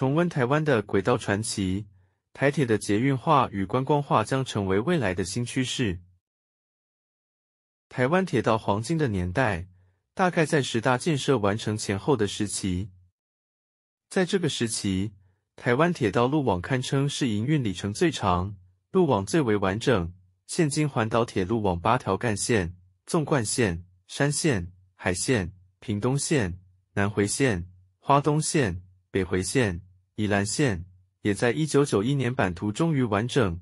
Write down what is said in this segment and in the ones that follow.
重温台湾的轨道传奇，台铁的捷运化与观光化将成为未来的新趋势。台湾铁道黄金的年代，大概在十大建设完成前后的时期。在这个时期，台湾铁道路网堪称是营运里程最长、路网最为完整。现今环岛铁路网八条干线：纵贯线、山线、海线、屏东线、南回线、花东线、北回线。宜兰线也在一九九一年版图终于完整，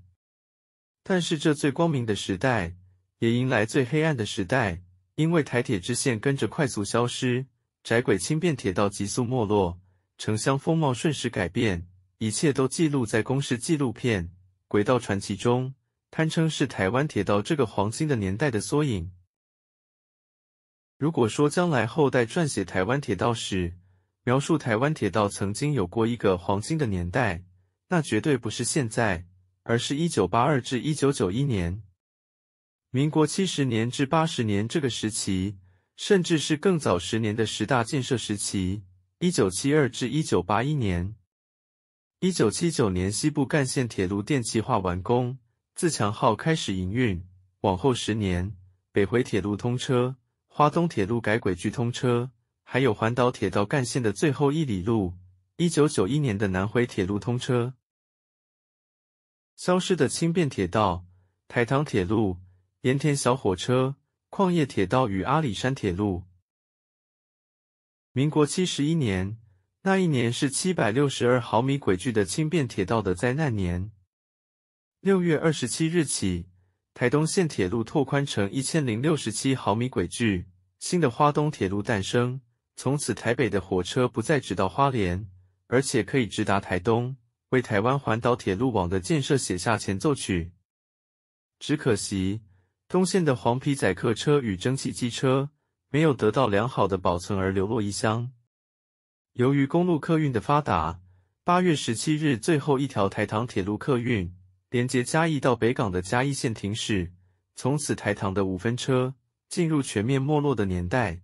但是这最光明的时代也迎来最黑暗的时代，因为台铁支线跟着快速消失，窄轨轻便铁道急速没落，城乡风貌瞬时改变，一切都记录在公式纪录片《轨道传奇》中，堪称是台湾铁道这个黄金的年代的缩影。如果说将来后代撰写台湾铁道史，描述台湾铁道曾经有过一个黄金的年代，那绝对不是现在，而是一九八二至一九九一年，民国七十年至八十年这个时期，甚至是更早十年的十大建设时期，一九七二至一九八一年。一九七九年西部干线铁路电气化完工，自强号开始营运，往后十年，北回铁路通车，花东铁路改轨距通车。还有环岛铁道干线的最后一里路。一九九一年的南回铁路通车，消失的轻便铁道、台糖铁路、盐田小火车、矿业铁道与阿里山铁路。民国七十一年，那一年是七百六十二毫米轨距的轻便铁道的灾难年。六月二十七日起，台东线铁路拓宽成一千零六十七毫米轨距，新的花东铁路诞生。从此，台北的火车不再只到花莲，而且可以直达台东，为台湾环岛铁路网的建设写下前奏曲。只可惜，东线的黄皮载客车与蒸汽机车没有得到良好的保存而流落异乡。由于公路客运的发达，八月十七日，最后一条台糖铁路客运连接嘉义到北港的嘉义线停驶，从此台糖的五分车进入全面没落的年代。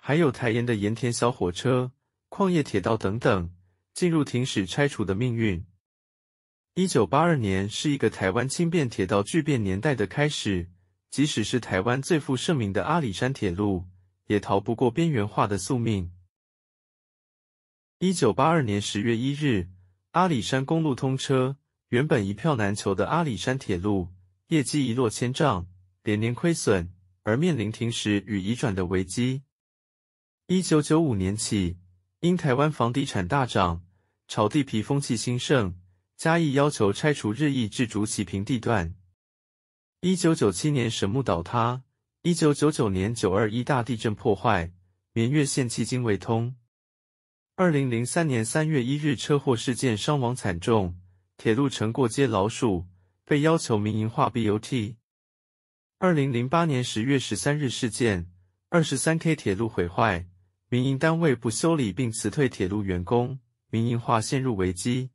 还有台盐的盐田小火车、矿业铁道等等，进入停驶拆除的命运。一九八二年是一个台湾轻便铁道巨变年代的开始，即使是台湾最负盛名的阿里山铁路，也逃不过边缘化的宿命。一九八二年十月一日，阿里山公路通车，原本一票难求的阿里山铁路业绩一落千丈，连年亏损，而面临停驶与移转的危机。一九九五年起，因台湾房地产大涨，炒地皮风气兴盛，嘉义要求拆除日益至竹起平地段。一九九七年神木倒塌，一九九九年九二一大地震破坏，明月线迄今未通。二零零三年三月一日车祸事件伤亡惨重，铁路成过街老鼠，被要求民营化 BOT。二零零八年十月十三日事件，二十三 K 铁路毁坏。民营单位不修理并辞退铁路员工，民营化陷入危机。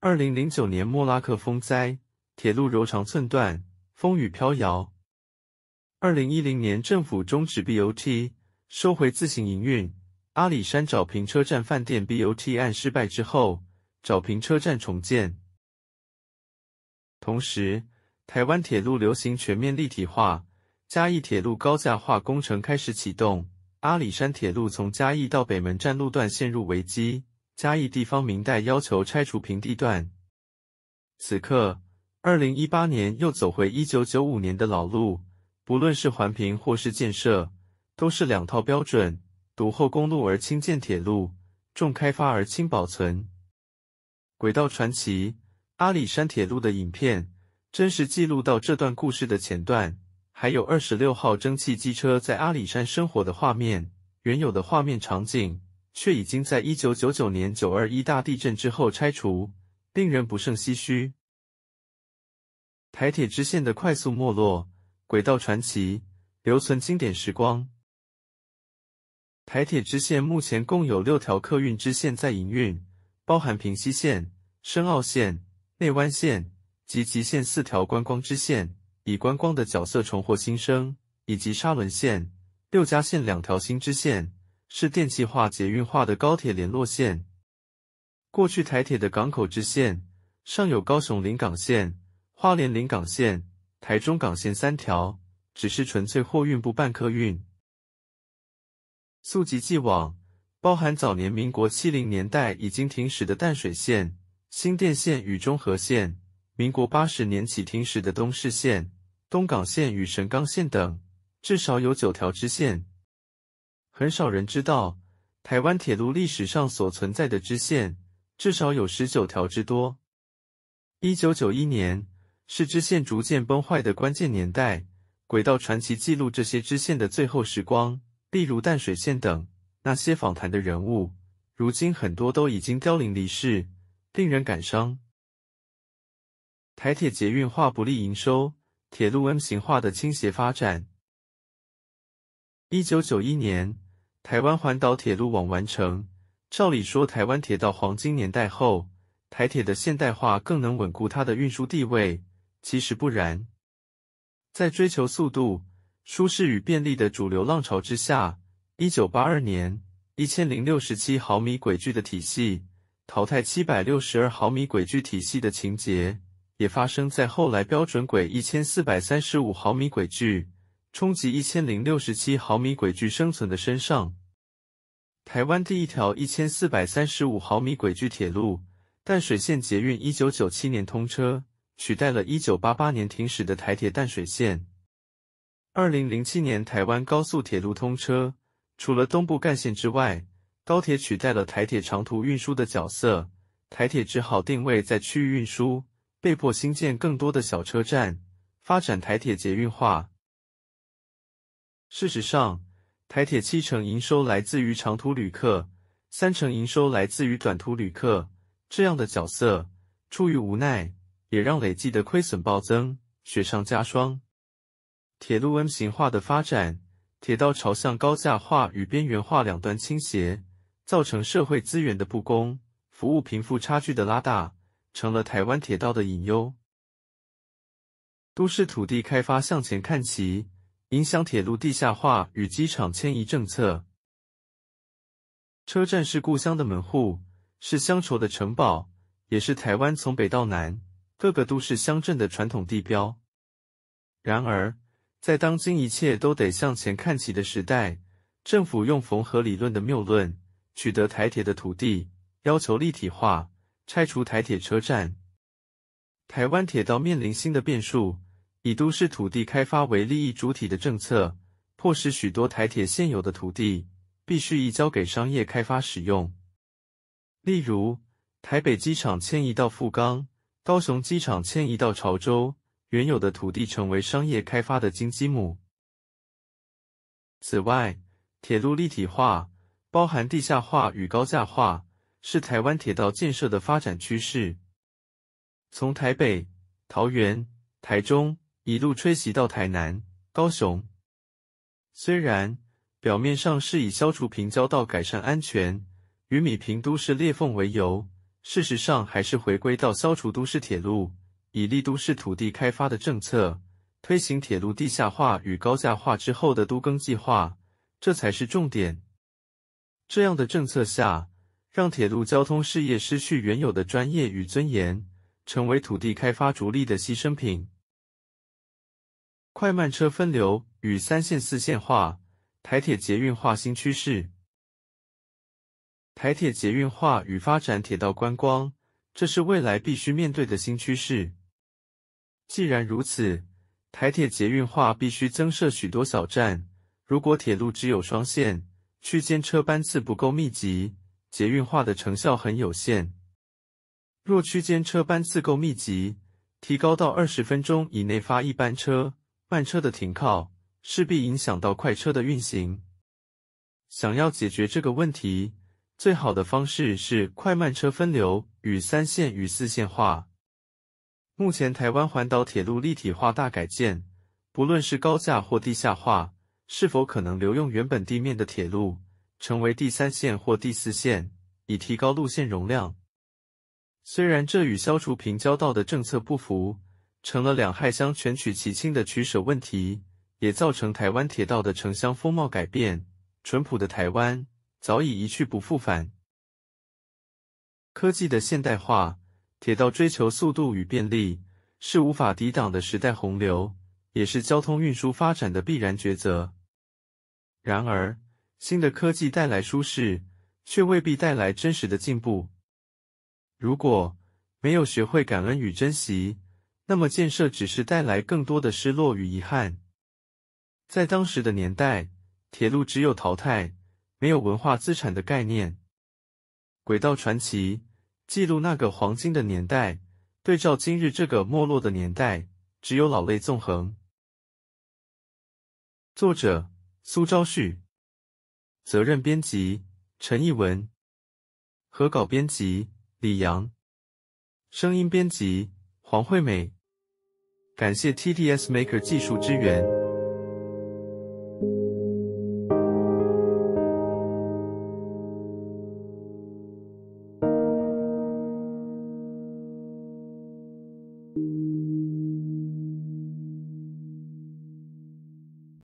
二零零九年莫拉克风灾，铁路柔肠寸断，风雨飘摇。二零一零年，政府终止 BOT，收回自行营运。阿里山找平车站饭店 BOT 案失败之后，找平车站重建。同时，台湾铁路流行全面立体化，嘉义铁路高架化工程开始启动。阿里山铁路从嘉义到北门站路段陷入危机，嘉义地方明代要求拆除平地段。此刻，二零一八年又走回一九九五年的老路，不论是环评或是建设，都是两套标准：独后公路而轻建铁路，重开发而轻保存。《轨道传奇》阿里山铁路的影片，真实记录到这段故事的前段。还有二十六号蒸汽机车在阿里山生活的画面，原有的画面场景却已经在一九九九年九二一大地震之后拆除，令人不胜唏嘘。台铁支线的快速没落，轨道传奇留存经典时光。台铁支线目前共有六条客运支线在营运，包含平溪线、深澳线、内湾线及极限四条观光支线。以观光的角色重获新生，以及沙仑线、六家线两条新支线，是电气化、捷运化的高铁联络线。过去台铁的港口支线上有高雄临港线、花莲临港线、台中港线三条，只是纯粹货运部办客运。溯及既往，包含早年民国七零年代已经停驶的淡水线、新店线与中和线，民国八十年起停驶的东势线。东港线与神冈线等，至少有九条支线。很少人知道，台湾铁路历史上所存在的支线至少有十九条之多。一九九一年是支线逐渐崩坏的关键年代，《轨道传奇》记录这些支线的最后时光，例如淡水线等。那些访谈的人物，如今很多都已经凋零离世，令人感伤。台铁捷运化不利营收。铁路 M 型化的倾斜发展。一九九一年，台湾环岛铁路网完成，照理说，台湾铁道黄金年代后，台铁的现代化更能稳固它的运输地位。其实不然，在追求速度、舒适与便利的主流浪潮之下，一九八二年一千零六十七毫米轨距的体系淘汰七百六十二毫米轨距体系的情节。也发生在后来标准轨一千四百三十五毫米轨距，冲击一千零六十七毫米轨距生存的身上。台湾第一条一千四百三十五毫米轨距铁路淡水线捷运一九九七年通车，取代了一九八八年停驶的台铁淡水线。二零零七年台湾高速铁路通车，除了东部干线之外，高铁取代了台铁长途运输的角色，台铁只好定位在区域运输。被迫新建更多的小车站，发展台铁捷运化。事实上，台铁七成营收来自于长途旅客，三成营收来自于短途旅客。这样的角色出于无奈，也让累计的亏损暴增，雪上加霜。铁路 M 型化的发展，铁道朝向高价化与边缘化两端倾斜，造成社会资源的不公，服务贫富差距的拉大。成了台湾铁道的隐忧。都市土地开发向前看齐，影响铁路地下化与机场迁移政策。车站是故乡的门户，是乡愁的城堡，也是台湾从北到南各个都市乡镇的传统地标。然而，在当今一切都得向前看齐的时代，政府用缝合理论的谬论取得台铁的土地，要求立体化。拆除台铁车站，台湾铁道面临新的变数。以都市土地开发为利益主体的政策，迫使许多台铁现有的土地必须移交给商业开发使用。例如，台北机场迁移到富冈，高雄机场迁移到潮州，原有的土地成为商业开发的金鸡母。此外，铁路立体化包含地下化与高架化。是台湾铁道建设的发展趋势，从台北、桃园、台中一路吹袭到台南、高雄。虽然表面上是以消除平交道、改善安全与米平都市裂缝为由，事实上还是回归到消除都市铁路、以利都市土地开发的政策。推行铁路地下化与高架化之后的都更计划，这才是重点。这样的政策下。让铁路交通事业失去原有的专业与尊严，成为土地开发逐利的牺牲品。快慢车分流与三线四线化、台铁捷运化新趋势，台铁捷运化与发展铁道观光，这是未来必须面对的新趋势。既然如此，台铁捷运化必须增设许多小站。如果铁路只有双线，区间车班次不够密集。捷运化的成效很有限。若区间车班次够密集，提高到二十分钟以内发一班车，慢车的停靠势必影响到快车的运行。想要解决这个问题，最好的方式是快慢车分流与三线与四线化。目前台湾环岛铁路立体化大改建，不论是高架或地下化，是否可能留用原本地面的铁路？成为第三线或第四线，以提高路线容量。虽然这与消除平交道的政策不符，成了两害相权取其轻的取舍问题，也造成台湾铁道的城乡风貌改变，淳朴的台湾早已一去不复返。科技的现代化，铁道追求速度与便利，是无法抵挡的时代洪流，也是交通运输发展的必然抉择。然而，新的科技带来舒适，却未必带来真实的进步。如果没有学会感恩与珍惜，那么建设只是带来更多的失落与遗憾。在当时的年代，铁路只有淘汰，没有文化资产的概念。《轨道传奇》记录那个黄金的年代，对照今日这个没落的年代，只有老泪纵横。作者：苏昭旭。责任编辑陈艺文，合稿编辑李阳，声音编辑黄惠美，感谢 TTS Maker 技术支援。